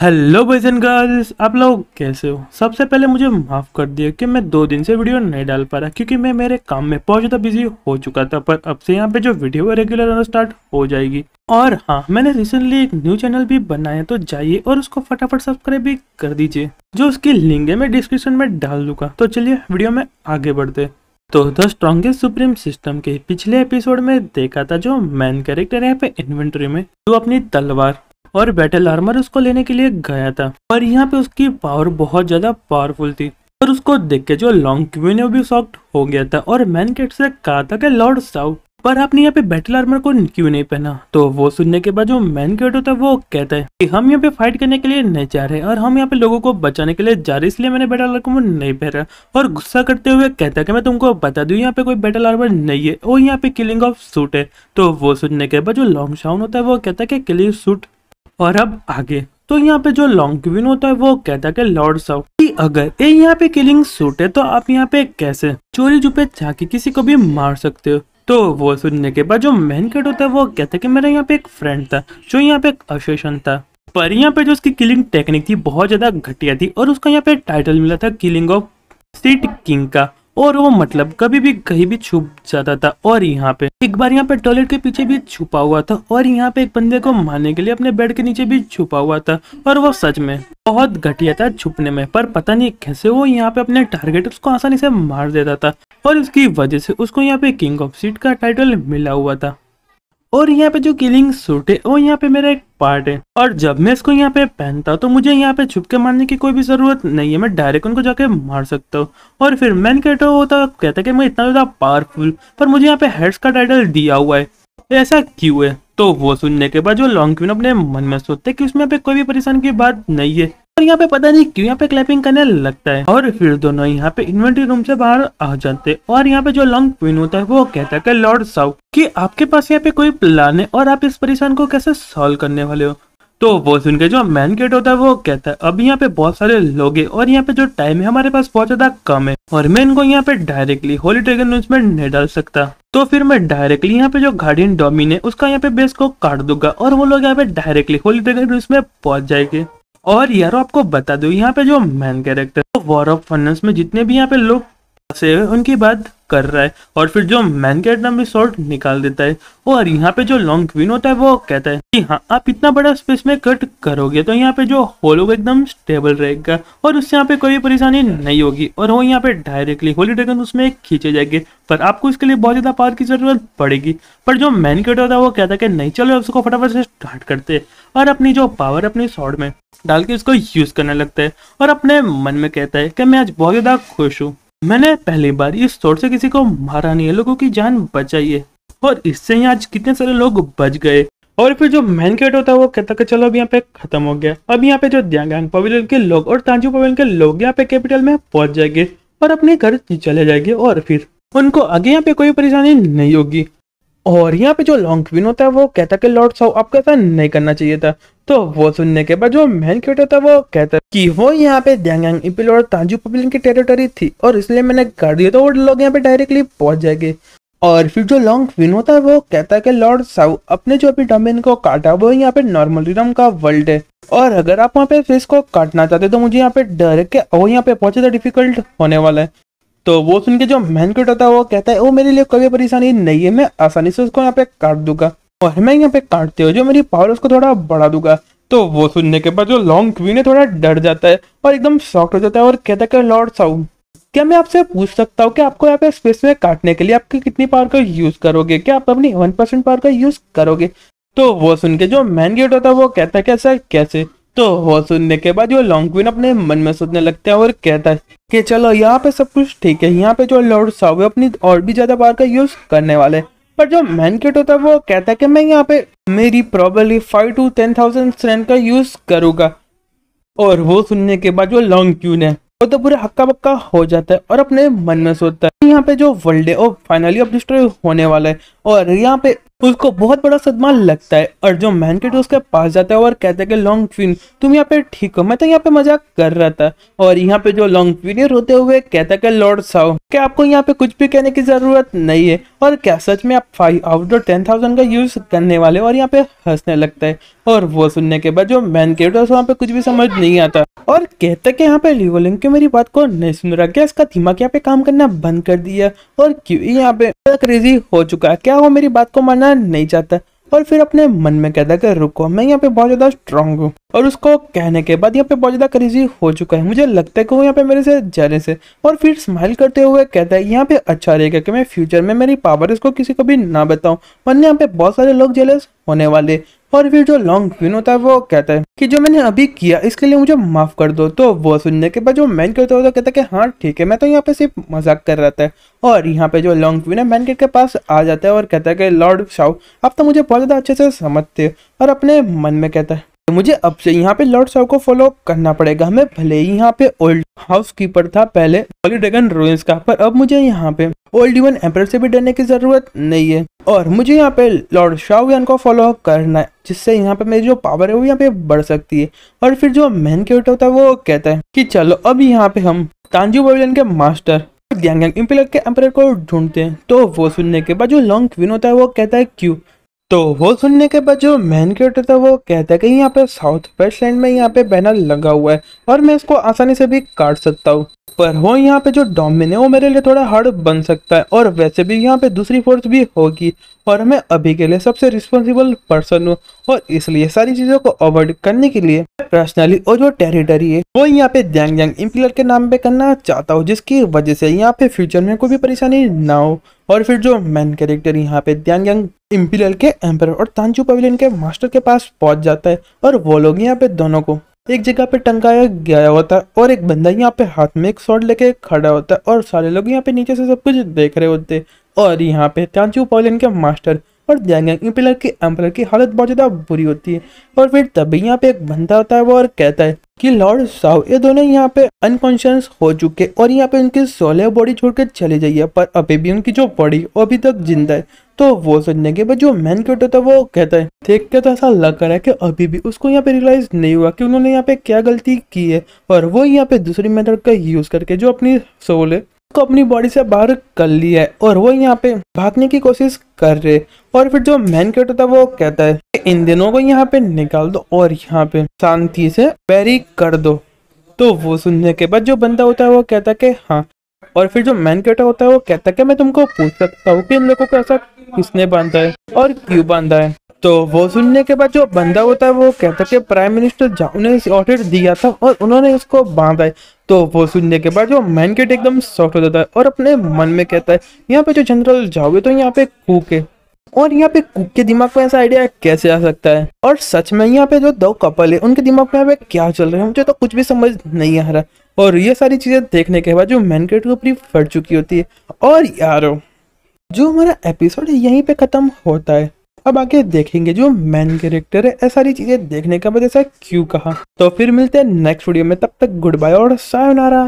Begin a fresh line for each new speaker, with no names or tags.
hello boys and girls आप लोग कैसे हो सबसे पहले मुझे माफ़ कर दिया कि मैं दो दिन से वीडियो नहीं डाल पा रहा क्योंकि मैं मेरे काम में बहुत ज़्यादा बिजी हो चुका था पर अब से यहाँ पे जो वीडियो है रेगुलर स्टार्ट हो जाएगी और हाँ मैंने रिसेंटली एक न्यू चैनल भी बनाया तो जाइए और उसको फटाफट सब्सक्राइब भी कर दीजिए जो उसकी लिंक है मैं डिस्क्रिप्शन में डाल दूंगा तो चलिए वीडियो में आगे बढ़ते तो द स्ट्रॉन्गेस्ट सुप्रीम सिस्टम के पिछले एपिसोड में देखा था जो मैन कैरेक्टर है यहाँ पे इन्वेंट्री में जो अपनी तलवार और बैटल आर्मर उसको लेने के लिए गया था पर यहाँ पे उसकी पावर बहुत ज्यादा पावरफुल थी और उसको देख के जो लॉन्ग क्यूने भी सॉफ्ट हो गया था और मैन केट से कहा था कि लॉर्ड साउ पर आपने यहाँ पे बैटल आर्मर को क्यों नहीं पहना तो वो सुनने के बाद जो मैन गेट होता है वो कहता है कि हम यहाँ पे फाइट करने के लिए नहीं जा रहे और हम यहाँ पे लोगों को बचाने के लिए जा रहे इसलिए मैंने बैटल आर्मर को नहीं पहना और गुस्सा करते हुए कहता है कि मैं तुमको बता दू यहाँ पे कोई बैटल आर्मर नहीं है और यहाँ पे किलिंग ऑफ सूट है तो वो सुनने के बाद जो लॉन्ग शाउन होता है वो कहता है कि किलिंग सूट और अब आगे तो यहाँ पे जो क्विन होता है वो कहता है कि लॉर्ड साउ की अगर ये यहाँ पे किलिंग सूट है तो आप यहाँ पे कैसे चोरी चुपे जाके किसी को भी मार सकते हो तो वो सुनने के बाद जो मेन कैट होता है वो कहता है कि मेरा यहाँ पे एक फ्रेंड था जो यहाँ पे एक अशेषण था पर यहाँ पे जो उसकी किलिंग टेक्निक थी बहुत ज्यादा घटिया थी और उसका यहाँ पे टाइटल मिला था किलिंग ऑफ सीट किंग का और वो मतलब कभी भी कहीं भी छुप जाता था और यहाँ पे एक बार यहाँ पे टॉयलेट के पीछे भी छुपा हुआ था और यहाँ पे एक बंदे को मारने के लिए अपने बेड के नीचे भी छुपा हुआ था और वो सच में बहुत घटिया था छुपने में पर पता नहीं कैसे वो यहाँ पे अपने टारगेट उसको आसानी से मार देता था और उसकी वजह से उसको यहाँ पे किंग ऑफ सीट का टाइटल मिला हुआ था और यहाँ पे जो किलिंग सूट है वो यहाँ पे मेरा एक पार्ट है और जब मैं इसको यहाँ पे पहनता हूँ तो मुझे यहाँ पे छुप के मारने की कोई भी ज़रूरत नहीं है मैं डायरेक्ट उनको जाके मार सकता हूँ और फिर मैन कैटो होता कहता कि मैं इतना ज़्यादा पावरफुल पर मुझे यहाँ पे हेड्स का टाइटल दिया हुआ है ऐसा क्यों है तो वो सुनने के बाद जो लॉन्ग क्यून अपने मन में सोचते कि उसमें पे कोई भी परेशान की बात नहीं है और यहाँ पे पता नहीं क्यों यहाँ पे क्लैपिंग करने लगता है और फिर दोनों यहाँ पे इन्वेंट्री रूम से बाहर आ जाते और यहाँ पे जो लॉन्ग क्वीन होता है वो कहता है लॉर्ड साउ कि आपके पास यहाँ पे कोई प्लान है और आप इस परेशान को कैसे सॉल्व करने वाले हो तो वो सुन के जो मैन गेट होता है वो कहता है अभी यहाँ पे बहुत सारे लोग हैं और यहाँ पे जो टाइम है हमारे पास बहुत ज्यादा कम है और मैं इनको यहाँ पे डायरेक्टली होली ड्रैगन न्यूज में नहीं डाल सकता तो फिर मैं डायरेक्टली यहाँ पे जो गार्डियन डोमिन है उसका यहाँ पे बेस को काट दूंगा और वो लोग यहाँ पे डायरेक्टली होली ड्रैगन न्यूज में पहुंच जाएंगे और यार आपको बता दो यहाँ पे जो मेन कैरेक्टर वॉर ऑफ फनस में जितने भी यहाँ पे लोग से उनकी बात कर रहा है और फिर जो मैन के भी शॉर्ट निकाल देता है और यहाँ पे जो लॉन्ग क्वीन होता है वो कहता है कि हाँ आप इतना बड़ा स्पेस में कट करोगे तो यहाँ पे जो होलो एकदम स्टेबल रहेगा और उससे यहाँ पे कोई परेशानी नहीं होगी और वो यहाँ पे डायरेक्टली होली ड्रैगन उसमें खींचे जाएंगे पर आपको इसके लिए बहुत ज्यादा पावर की जरूरत पड़ेगी पर जो मैन कट होता है वो कहता है कि नहीं चलो उसको फटाफट से स्टार्ट करते और अपनी जो पावर अपनी शॉर्ट में डाल के उसको यूज करने लगता है और अपने मन में कहता है कि मैं आज बहुत ज्यादा खुश हूँ मैंने पहली बार इस शोर से किसी को मारा नहीं है लोगों की जान बचाई है और इससे ही आज कितने सारे लोग बच गए और फिर जो मेन कैट होता है वो कहता है चलो अब यहाँ पे खत्म हो गया अब यहाँ पे जो दियांगांग पवेलियन के लोग और तांजू पवेलियन के लोग यहाँ पे कैपिटल में पहुंच जाएंगे और अपने घर चले जाएंगे और फिर उनको आगे यहाँ पे कोई परेशानी नहीं होगी और यहाँ पे
जो लॉन्ग क्वीन होता है वो कहता कि लॉर्ड साहु आपको ऐसा नहीं करना चाहिए था तो वो सुनने के बाद जो मेन क्यूट होता है वो कहता कि वो यहाँ पे दियांग इपिल और तांजू पब्लिक की टेरिटरी थी और इसलिए मैंने कर दिया तो वो लोग यहाँ पे डायरेक्टली पहुंच जाएंगे और फिर जो लॉन्ग क्वीन होता है वो कहता है कि लॉर्ड साउ अपने जो अभी डोमेन को काटा वो यहाँ पे नॉर्मलिज्म का वर्ल्ड है और अगर आप वहाँ पे फेस को काटना चाहते तो मुझे यहाँ पे डर के वो यहाँ पे पहुंचे तो डिफिकल्ट होने वाला है तो वो सुन के जो मैन मैनक्यूट होता है वो कहता है वो मेरे लिए कभी परेशानी नहीं है मैं आसानी से उसको यहाँ पे काट दूंगा और मैं यहाँ पे काटते हुए जो मेरी पावर उसको थोड़ा बढ़ा दूंगा तो वो सुनने के बाद जो लॉन्ग क्वीन है थोड़ा डर जाता है और एकदम सॉफ्ट हो जाता है और कहता है लॉर्ड साउंड क्या मैं आपसे पूछ सकता हूँ कि आपको यहाँ पे स्पेस में काटने के लिए आपकी कितनी पावर का यूज करोगे क्या आप अपनी वन परसेंट पावर का यूज करोगे तो वो सुन के जो मैन गेट होता है वो कहता है कैसा कैसे तो वो सुनने के बाद जो लॉन्ग क्वीन अपने मन में सोचने लगता है और कहता है कि चलो यहाँ पे सब कुछ ठीक है यहाँ पे जो लॉर्ड साहब अपनी और भी ज्यादा पावर का यूज करने वाले पर जो मैन मैनकेट होता है वो कहता है कि मैं यहाँ पे मेरी probably five to ten thousand strength का यूज करूँगा और वो सुनने के बाद जो लॉन्ग क्यून है वो तो पूरा हक्का बक्का हो जाता है और अपने मन में सोचता है यहाँ पे जो वर्ल्ड है वो फाइनली अब डिस्ट्रॉय होने वाला है और यहाँ पे उसको बहुत बड़ा सदमा लगता है और जो मैन के उसके पास जाता है और कहता है कि लॉन्ग क्वीन तुम यहाँ पे ठीक हो मैं तो यहाँ पे मजाक कर रहा था और यहाँ पे जो लॉन्ग क्वीनियर रोते हुए कहता है कि लॉर्ड साहु क्या आपको यहाँ पे कुछ भी कहने की जरूरत नहीं है और क्या सच में आप फाइव आउट टेन थाउजेंड का यूज करने वाले और यहाँ पे हंसने लगता है और वो सुनने के बाद जो मैन कैरेक्टर वहाँ पे कुछ भी समझ नहीं आता और कहता कि यहाँ पे लिवोलिंग के मेरी बात को नहीं सुन रहा क्या इसका दिमाग यहाँ पे काम करना बंद कर दिया और क्यों यहाँ पे क्रेजी हो चुका है क्या वो मेरी बात को मानना नहीं चाहता और फिर अपने मन में कहता कि रुको मैं यहाँ पे बहुत ज़्यादा स्ट्रांग हूँ और उसको कहने के बाद यहाँ पे बहुत ज़्यादा क्रेजी हो चुका है मुझे लगता है कि वो यहाँ पे मेरे से जाने से और फिर स्माइल करते हुए कहता है यहाँ पे अच्छा रहेगा कि मैं फ्यूचर में मेरी पावर इसको किसी को भी ना बताऊँ वरना यहाँ पे बहुत सारे लोग जेलस होने वाले और फिर जो लॉन्ग क्वीन होता है वो कहता है कि जो मैंने अभी किया इसके लिए मुझे माफ कर दो तो वो सुनने के बाद जो मैन करता होता है कहता है कि हाँ ठीक है मैं तो यहाँ पे सिर्फ मजाक कर रहा था और यहाँ पे जो लॉन्ग क्वीन है मैनकेट के पास आ जाता है और कहता है कि लॉर्ड शाह आप तो मुझे बहुत ज़्यादा अच्छे से समझते हो और अपने मन में कहता है तो मुझे अब से यहाँ पे लॉर्ड साहब को फॉलो करना पड़ेगा हमें भले ही यहाँ पे ओल्ड हाउस कीपर था पहले ड्रैगन रोइंस का पर अब मुझे यहाँ पे ओल्ड इवन एम्पर से भी डरने की जरूरत नहीं है और मुझे यहाँ पे लॉर्ड शाहवियन को फॉलो करना है जिससे यहाँ पे मेरी जो पावर है वो यहाँ पे बढ़ सकती है और फिर जो मेन क्यूट होता है वो कहता है कि चलो अब यहाँ पे हम तांजू बबिलन के मास्टर ग्यांग के एम्पर को ढूंढते हैं तो वो सुनने के बाद जो लॉन्ग क्वीन होता है वो कहता है क्यों तो वो सुनने के बाद जो मैन क्रिएटर था वो कहता है कि यहाँ पे साउथ वेस्ट लैंड में यहाँ पे बैनर लगा हुआ है और मैं इसको आसानी से भी काट सकता हूँ पर वो यहाँ पे जो डोमिन है वो मेरे लिए थोड़ा हार्ड बन सकता है और वैसे भी यहाँ पे दूसरी फोर्स भी होगी और मैं अभी के लिए सबसे रिस्पॉन्सिबल पर्सन हूँ और इसलिए सारी चीज़ों को अवॉइड करने के लिए पर्सनली और जो टेरिटरी है वो यहाँ पे जैंग जैंग इम्पिलर के नाम पे करना चाहता हूँ जिसकी वजह से यहाँ पे फ्यूचर में कोई भी परेशानी ना हो और फिर जो मैन कैरेक्टर यहाँ पे ध्यान इम्पीरियल के एम्पर और तांजू पवेलियन के मास्टर के पास पहुंच जाता है और वो लोग यहाँ पे दोनों को एक जगह पे टंकाया गया होता है और एक बंदा यहाँ पे हाथ में एक शॉर्ट लेके खड़ा होता है और सारे लोग यहाँ पे नीचे से सब कुछ देख रहे होते और यहाँ पे तांजू पवेलियन के मास्टर और जैंगैंग इम्पिलर के एम्पर की हालत बहुत ज़्यादा बुरी होती है और फिर तभी यहाँ पे एक बंदा होता है वो और कहता है कि लॉर्ड साहु ये दोनों यहाँ पे अनकॉन्शियस हो चुके और यहाँ पे उनकी सोलह बॉडी छोड़कर चले जाइए पर अभी भी उनकी जो बॉडी अभी तक जिंदा है तो वो सोचने के बाद जो मैन कैरेक्टर था वो कहता है देख के तो ऐसा लग रहा है कि अभी भी उसको यहाँ पे रियलाइज नहीं हुआ कि उन्होंने यहाँ पे क्या गलती की है और वो यहाँ पे दूसरी मेथड का यूज करके जो अपनी सोल है को अपनी बॉडी से बाहर कर लिया है और वो यहाँ पे भागने की कोशिश कर रहे और फिर जो मैन कैट होता है वो कहता है इन दिनों को यहाँ पे निकाल दो और यहाँ पे शांति से बैरी कर दो तो वो सुनने के बाद जो बंदा होता है वो कहता है कि हाँ और फिर जो मैन कैट होता है वो कहता है कि मैं तुमको पूछ सकता हूँ कि इन लोगों को ऐसा किसने बांधा है और क्यों बांधा है तो वो सुनने के बाद जो बंदा होता है वो कहता है कि प्राइम मिनिस्टर उन्हें ऑर्डर दिया था और उन्होंने उसको बांधा है तो वो सुनने के बाद जो मैन गेट एकदम सॉफ्ट हो जाता है और अपने मन में कहता है यहाँ पे जो जनरल जाओगे तो यहाँ पे कूक है और यहाँ पे कुक के दिमाग में ऐसा आइडिया कैसे आ सकता है और सच में यहाँ पे जो दो कपल है उनके दिमाग में यहाँ पे क्या चल रहा है मुझे तो कुछ भी समझ नहीं आ रहा और ये सारी चीज़ें देखने के बाद जो मैन गेट पूरी फट चुकी होती है और यारो जो हमारा एपिसोड है यहीं पे ख़त्म होता है अब आगे देखेंगे जो मेन कैरेक्टर है ऐसा सारी चीजें देखने का वजह से क्यों कहा तो फिर मिलते हैं नेक्स्ट वीडियो में तब तक गुड बाय और सायोनारा